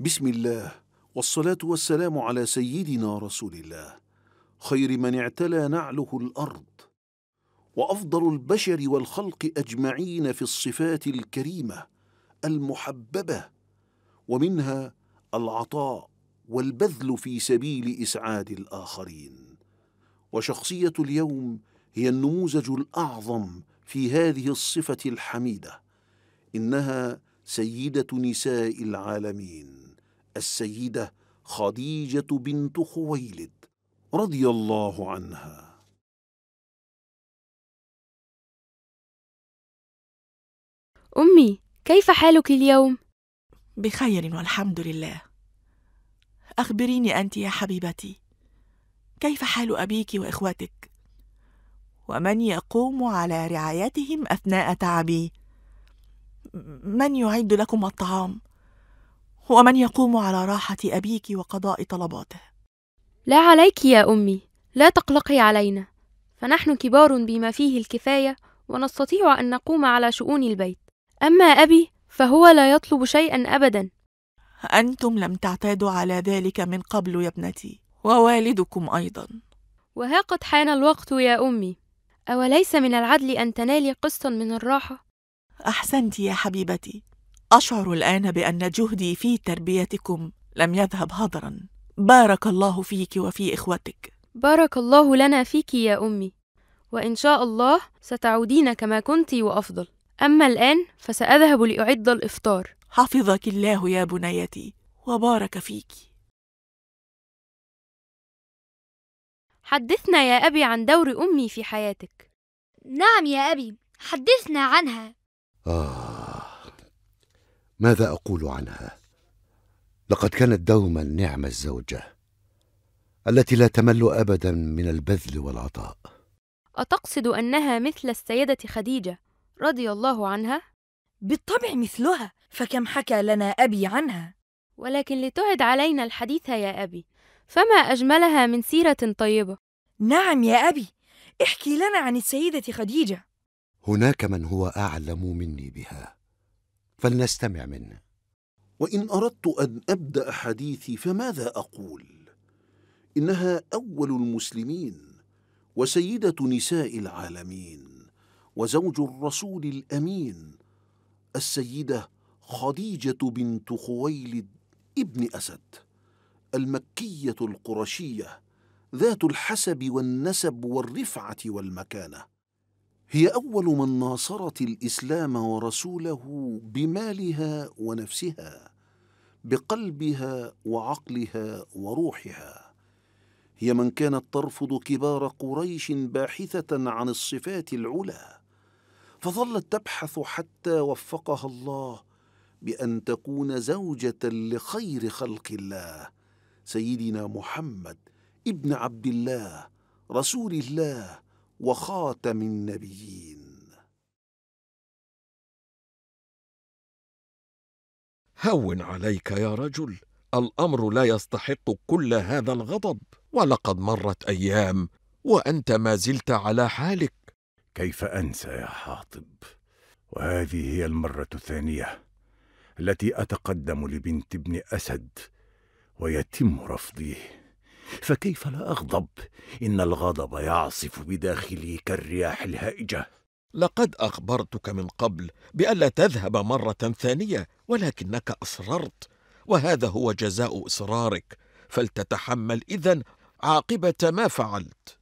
بسم الله والصلاة والسلام على سيدنا رسول الله خير من اعتلى نعله الأرض وأفضل البشر والخلق أجمعين في الصفات الكريمة المحببة ومنها العطاء والبذل في سبيل إسعاد الآخرين وشخصية اليوم هي النموذج الأعظم في هذه الصفة الحميدة إنها سيدة نساء العالمين السيدة خديجة بنت خويلد رضي الله عنها أمي كيف حالك اليوم؟ بخير والحمد لله أخبريني أنت يا حبيبتي كيف حال أبيك وإخوتك؟ ومن يقوم على رعايتهم أثناء تعبي؟ من يعد لكم الطعام؟ ومن يقوم على راحة أبيك وقضاء طلباته لا عليك يا أمي لا تقلقي علينا فنحن كبار بما فيه الكفاية ونستطيع أن نقوم على شؤون البيت أما أبي فهو لا يطلب شيئا أبدا أنتم لم تعتادوا على ذلك من قبل يا ابنتي ووالدكم أيضا وها قد حان الوقت يا أمي أوليس من العدل أن تنالي قسطا من الراحة أحسنت يا حبيبتي أشعر الآن بأن جهدي في تربيتكم لم يذهب هدرا بارك الله فيك وفي إخوتك بارك الله لنا فيك يا أمي وإن شاء الله ستعودين كما كنت وأفضل أما الآن فسأذهب لأعد الإفطار حفظك الله يا بنيتي وبارك فيك حدثنا يا أبي عن دور أمي في حياتك نعم يا أبي حدثنا عنها آه ماذا اقول عنها لقد كانت دوما نعم الزوجه التي لا تمل ابدا من البذل والعطاء اتقصد انها مثل السيده خديجه رضي الله عنها بالطبع مثلها فكم حكى لنا ابي عنها ولكن لتعد علينا الحديث يا ابي فما اجملها من سيره طيبه نعم يا ابي احكي لنا عن السيده خديجه هناك من هو اعلم مني بها فلنستمع منه وان اردت ان ابدا حديثي فماذا اقول انها اول المسلمين وسيده نساء العالمين وزوج الرسول الامين السيده خديجه بنت خويلد ابن اسد المكيه القرشيه ذات الحسب والنسب والرفعه والمكانه هي أول من ناصرت الإسلام ورسوله بمالها ونفسها بقلبها وعقلها وروحها هي من كانت ترفض كبار قريش باحثة عن الصفات العلى فظلت تبحث حتى وفقها الله بأن تكون زوجة لخير خلق الله سيدنا محمد ابن عبد الله رسول الله وخاتم النبيين هون عليك يا رجل الامر لا يستحق كل هذا الغضب ولقد مرت ايام وانت ما زلت على حالك كيف انسى يا حاطب وهذه هي المره الثانيه التي اتقدم لبنت ابن اسد ويتم رفضي فكيف لا أغضب إن الغضب يعصف بداخلي كالرياح الهائجة لقد أخبرتك من قبل بألا تذهب مرة ثانية ولكنك أصررت وهذا هو جزاء إصرارك فلتتحمل إذا عاقبة ما فعلت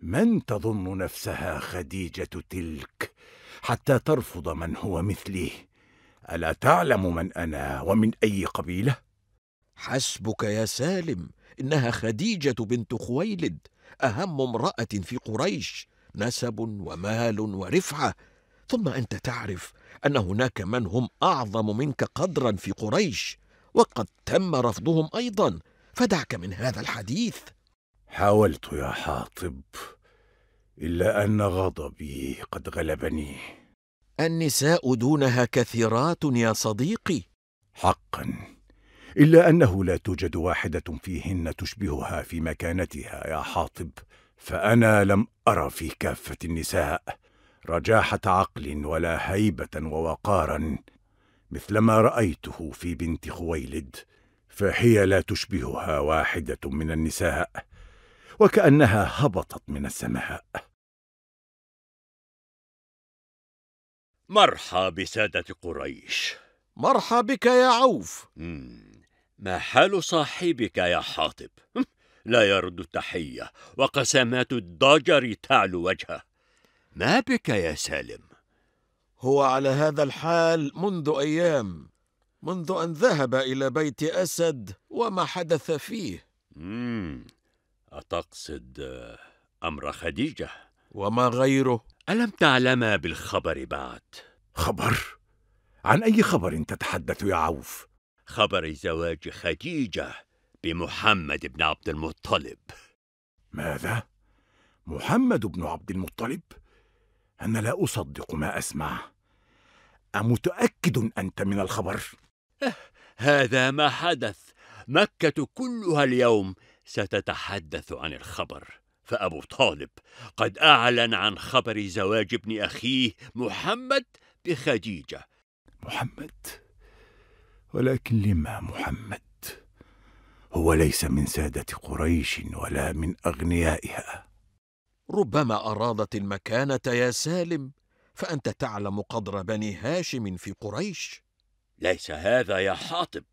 من تظن نفسها خديجة تلك حتى ترفض من هو مثلي ألا تعلم من أنا ومن أي قبيلة؟ حسبك يا سالم إنها خديجة بنت خويلد أهم امرأة في قريش نسب ومال ورفعة ثم أنت تعرف أن هناك من هم أعظم منك قدرا في قريش وقد تم رفضهم أيضا فدعك من هذا الحديث حاولت يا حاطب إلا أن غضبي قد غلبني النساء دونها كثيرات يا صديقي حقا إلا أنه لا توجد واحدة فيهن تشبهها في مكانتها يا حاطب فأنا لم أرى في كافة النساء رجاحة عقل ولا هيبة ووقارا مثلما رأيته في بنت خويلد فهي لا تشبهها واحدة من النساء وكأنها هبطت من السماء مرحى بسادة قريش مرحى بك يا عوف مم. ما حال صاحبك يا حاطب لا يرد التحية وقسمات الضجر تعلو وجهه ما بك يا سالم هو على هذا الحال منذ أيام منذ أن ذهب إلى بيت أسد وما حدث فيه مم. أتقصد أمر خديجة وما غيره ألم تعلما بالخبر بعد خبر؟ عن أي خبر تتحدث يا عوف؟ خبر زواج خديجة بمحمد بن عبد المطلب ماذا؟ محمد بن عبد المطلب؟ أنا لا أصدق ما أسمع أمتأكد أنت من الخبر؟ أه، هذا ما حدث مكة كلها اليوم ستتحدث عن الخبر فأبو طالب قد أعلن عن خبر زواج ابن أخيه محمد بخديجة محمد؟ ولكن لما محمد هو ليس من ساده قريش ولا من اغنيائها ربما ارادت المكانه يا سالم فانت تعلم قدر بني هاشم في قريش ليس هذا يا حاطب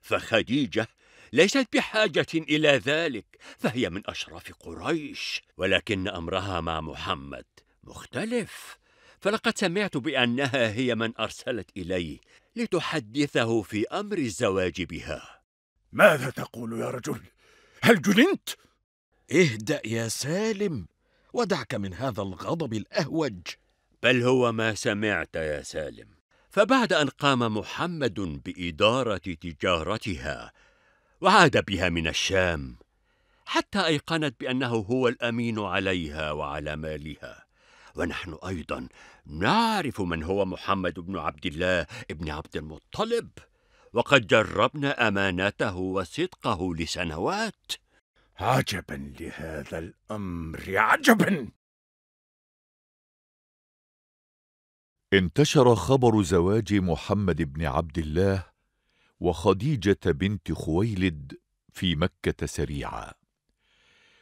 فخديجه ليست بحاجه الى ذلك فهي من اشراف قريش ولكن امرها مع محمد مختلف فلقد سمعت بانها هي من ارسلت اليه لتحدثه في أمر الزواج بها ماذا تقول يا رجل؟ هل جننت؟ اهدأ يا سالم ودعك من هذا الغضب الأهوج بل هو ما سمعت يا سالم فبعد أن قام محمد بإدارة تجارتها وعاد بها من الشام حتى أيقنت بأنه هو الأمين عليها وعلى مالها ونحن أيضا نعرف من هو محمد بن عبد الله بن عبد المطلب وقد جربنا أمانته وصدقه لسنوات عجبا لهذا الأمر عجبا انتشر خبر زواج محمد بن عبد الله وخديجة بنت خويلد في مكة سريعا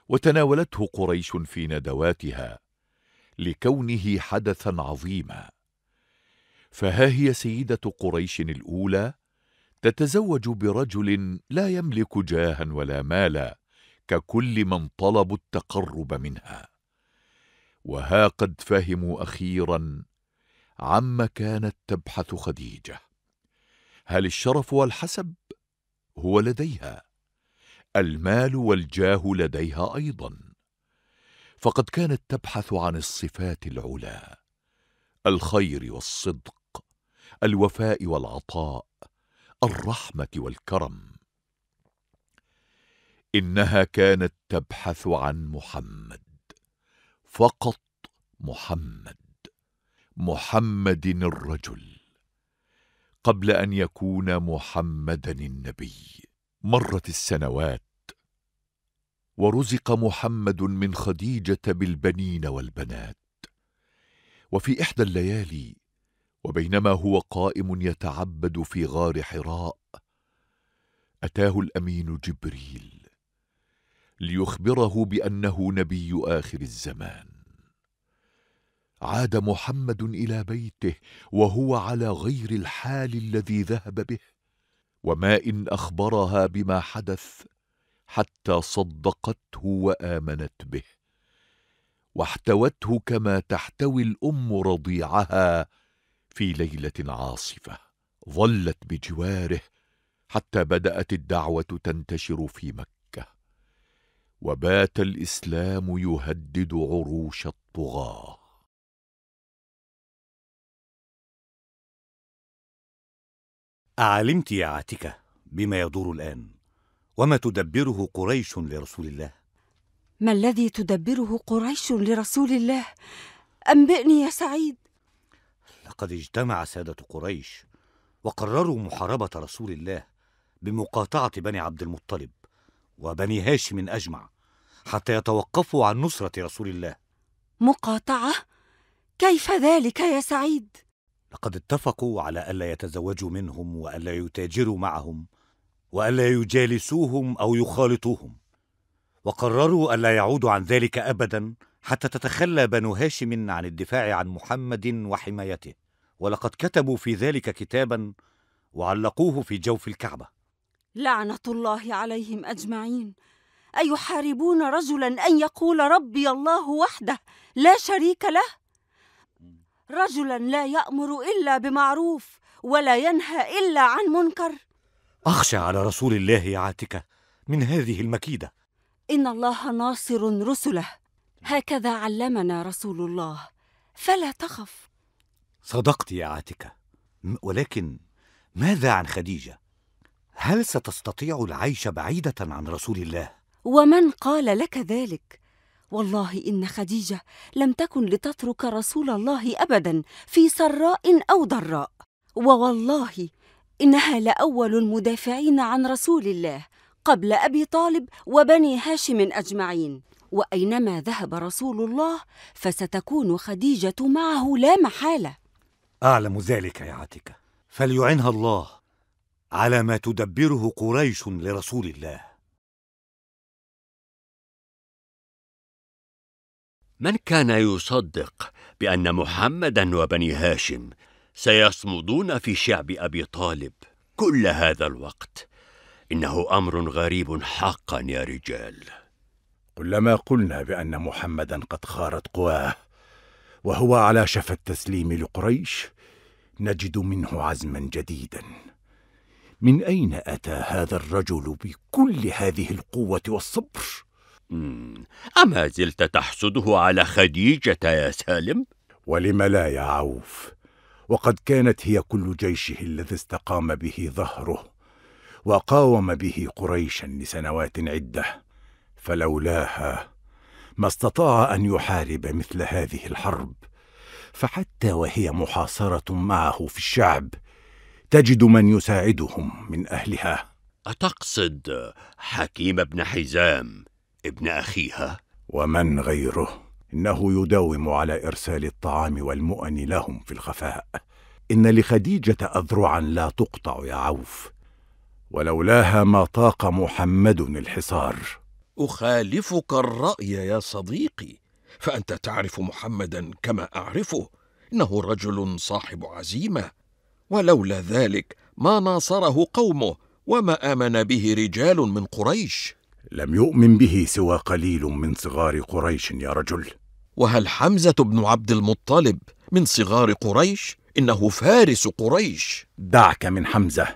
وتناولته قريش في ندواتها لكونه حدثا عظيما فها هي سيده قريش الاولى تتزوج برجل لا يملك جاها ولا مالا ككل من طلبوا التقرب منها وها قد فهموا اخيرا عما كانت تبحث خديجه هل الشرف والحسب هو لديها المال والجاه لديها ايضا فقد كانت تبحث عن الصفات العلى الخير والصدق الوفاء والعطاء الرحمه والكرم انها كانت تبحث عن محمد فقط محمد محمد الرجل قبل ان يكون محمدا النبي مرت السنوات ورزق محمد من خديجه بالبنين والبنات وفي احدى الليالي وبينما هو قائم يتعبد في غار حراء اتاه الامين جبريل ليخبره بانه نبي اخر الزمان عاد محمد الى بيته وهو على غير الحال الذي ذهب به وما ان اخبرها بما حدث حتى صدقته وامنت به واحتوته كما تحتوي الام رضيعها في ليله عاصفه ظلت بجواره حتى بدات الدعوه تنتشر في مكه وبات الاسلام يهدد عروش الطغاه أعلمت يا عاتكة بما يدور الآن وما تدبره قريش لرسول الله ما الذي تدبره قريش لرسول الله انبئني يا سعيد لقد اجتمع ساده قريش وقرروا محاربه رسول الله بمقاطعه بني عبد المطلب وبني هاشم اجمع حتى يتوقفوا عن نصره رسول الله مقاطعه كيف ذلك يا سعيد لقد اتفقوا على الا يتزوجوا منهم والا يتاجروا معهم والا يجالسوهم او يخالطوهم وقرروا الا يعودوا عن ذلك ابدا حتى تتخلى بنو هاشم عن الدفاع عن محمد وحمايته ولقد كتبوا في ذلك كتابا وعلقوه في جوف الكعبه لعنه الله عليهم اجمعين ايحاربون رجلا ان يقول ربي الله وحده لا شريك له رجلا لا يامر الا بمعروف ولا ينهى الا عن منكر أخشى على رسول الله يا عاتكة من هذه المكيدة إن الله ناصر رسله هكذا علمنا رسول الله فلا تخف صدقت يا عاتكة ولكن ماذا عن خديجة؟ هل ستستطيع العيش بعيدة عن رسول الله؟ ومن قال لك ذلك؟ والله إن خديجة لم تكن لتترك رسول الله أبدا في سراء أو ضراء ووالله إنها لأول المدافعين عن رسول الله قبل أبي طالب وبني هاشم أجمعين وأينما ذهب رسول الله فستكون خديجة معه لا محالة أعلم ذلك يا عتكة فليعنها الله على ما تدبره قريش لرسول الله من كان يصدق بأن محمدا وبني هاشم سيصمدون في شعب أبي طالب كل هذا الوقت إنه أمر غريب حقا يا رجال كلما قلنا بأن محمدا قد خارت قواه وهو على شفا التسليم لقريش نجد منه عزما جديدا من أين أتى هذا الرجل بكل هذه القوة والصبر؟ أما زلت تحسده على خديجة يا سالم؟ ولم لا يا عوف وقد كانت هي كل جيشه الذي استقام به ظهره وقاوم به قريشا لسنوات عده فلولاها ما استطاع ان يحارب مثل هذه الحرب فحتى وهي محاصره معه في الشعب تجد من يساعدهم من اهلها اتقصد حكيم بن حزام ابن اخيها ومن غيره إنه يداوم على إرسال الطعام والمؤن لهم في الخفاء إن لخديجة أذرعا لا تقطع يا عوف ولولاها ما طاق محمد الحصار أخالفك الرأي يا صديقي فأنت تعرف محمدا كما أعرفه إنه رجل صاحب عزيمة ولولا ذلك ما ناصره قومه وما آمن به رجال من قريش لم يؤمن به سوى قليل من صغار قريش يا رجل وهل حمزة بن عبد المطلب من صغار قريش؟ إنه فارس قريش دعك من حمزة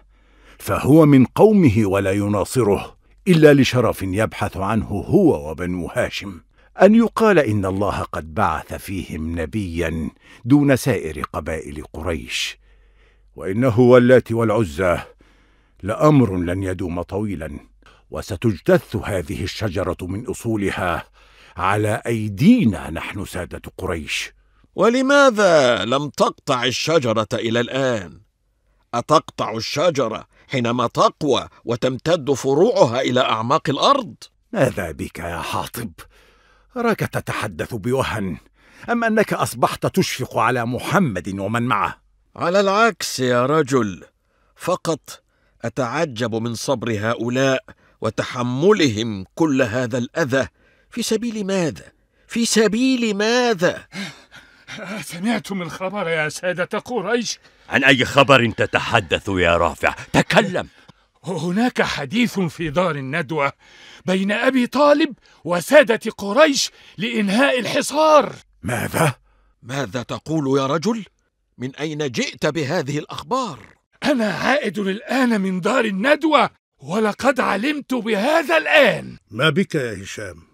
فهو من قومه ولا يناصره إلا لشرف يبحث عنه هو وبنو هاشم أن يقال إن الله قد بعث فيهم نبيا دون سائر قبائل قريش وإنه واللات والعزى لأمر لن يدوم طويلا وستجتث هذه الشجرة من أصولها على ايدينا نحن ساده قريش ولماذا لم تقطع الشجره الى الان اتقطع الشجره حينما تقوى وتمتد فروعها الى اعماق الارض ماذا بك يا حاطب اراك تتحدث بوهن ام انك اصبحت تشفق على محمد ومن معه على العكس يا رجل فقط اتعجب من صبر هؤلاء وتحملهم كل هذا الاذى في سبيل ماذا في سبيل ماذا سمعتم الخبر يا سادة قريش عن أي خبر تتحدث يا رافع تكلم هناك حديث في دار الندوة بين أبي طالب وسادة قريش لإنهاء الحصار ماذا؟ ماذا تقول يا رجل؟ من أين جئت بهذه الأخبار؟ أنا عائد الآن من دار الندوة ولقد علمت بهذا الآن ما بك يا هشام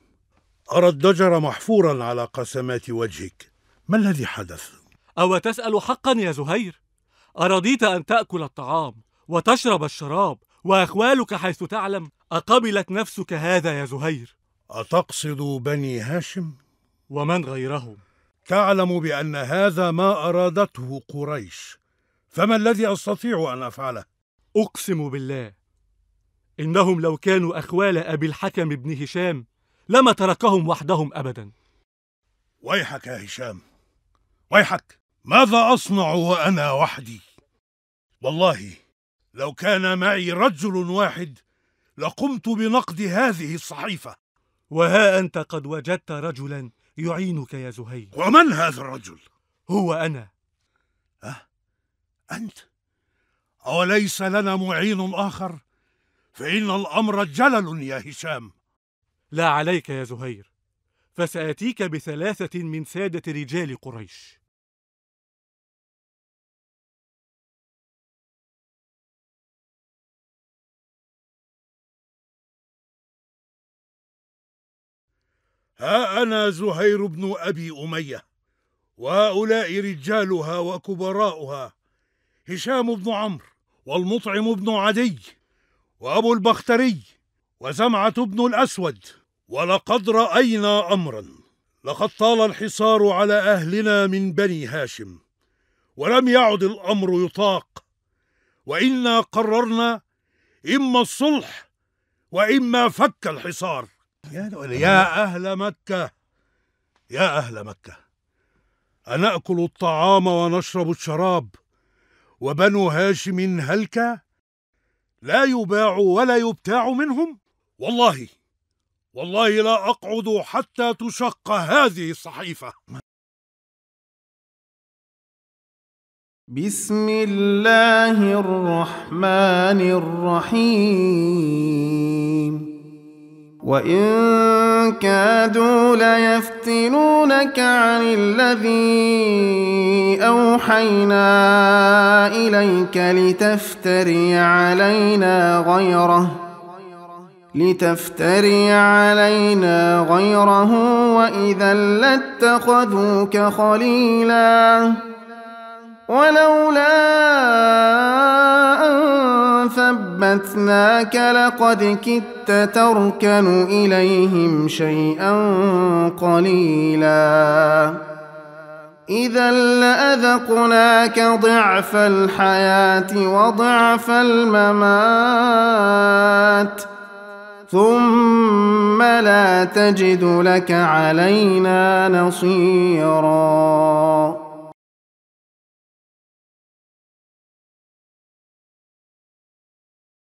أرى الضجر محفورا على قسمات وجهك ما الذي حدث؟ أو تسأل حقا يا زهير؟ أرضيت أن تأكل الطعام وتشرب الشراب وأخوالك حيث تعلم أقبلت نفسك هذا يا زهير أتقصد بني هاشم؟ ومن غيرهم تعلم بأن هذا ما أرادته قريش فما الذي أستطيع أن أفعله؟ أقسم بالله إنهم لو كانوا أخوال أبي الحكم بن هشام لما تركهم وحدهم أبدا ويحك يا هشام ويحك ماذا أصنع وأنا وحدي والله لو كان معي رجل واحد لقمت بنقد هذه الصحيفة وها أنت قد وجدت رجلا يعينك يا زهير ومن هذا الرجل؟ هو أنا أه؟ أنت؟ أوليس لنا معين آخر؟ فإن الأمر جلل يا هشام لا عليك يا زهير فساتيك بثلاثه من ساده رجال قريش ها انا زهير بن ابي اميه وهؤلاء رجالها وكبراؤها هشام بن عمرو والمطعم بن عدي وابو البختري وزمعة بن الأسود ولقد رأينا أمرا لقد طال الحصار على أهلنا من بني هاشم ولم يعد الأمر يطاق وإنا قررنا إما الصلح وإما فك الحصار يا أهل مكة يا أهل مكة أنأكل الطعام ونشرب الشراب وبنو هاشم هلكا لا يباع ولا يبتاع منهم والله والله لا أقعد حتى تشق هذه الصحيفة بسم الله الرحمن الرحيم وإن كادوا ليفتنونك عن الذي أوحينا إليك لتفتري علينا غيره لتفتري علينا غيره وإذا لاتخذوك خليلا ولولا أن ثبتناك لقد كدت تركن إليهم شيئا قليلا إذا لأذقناك ضعف الحياة وضعف الممات ۖ ثم لا تجد لك علينا نصيرا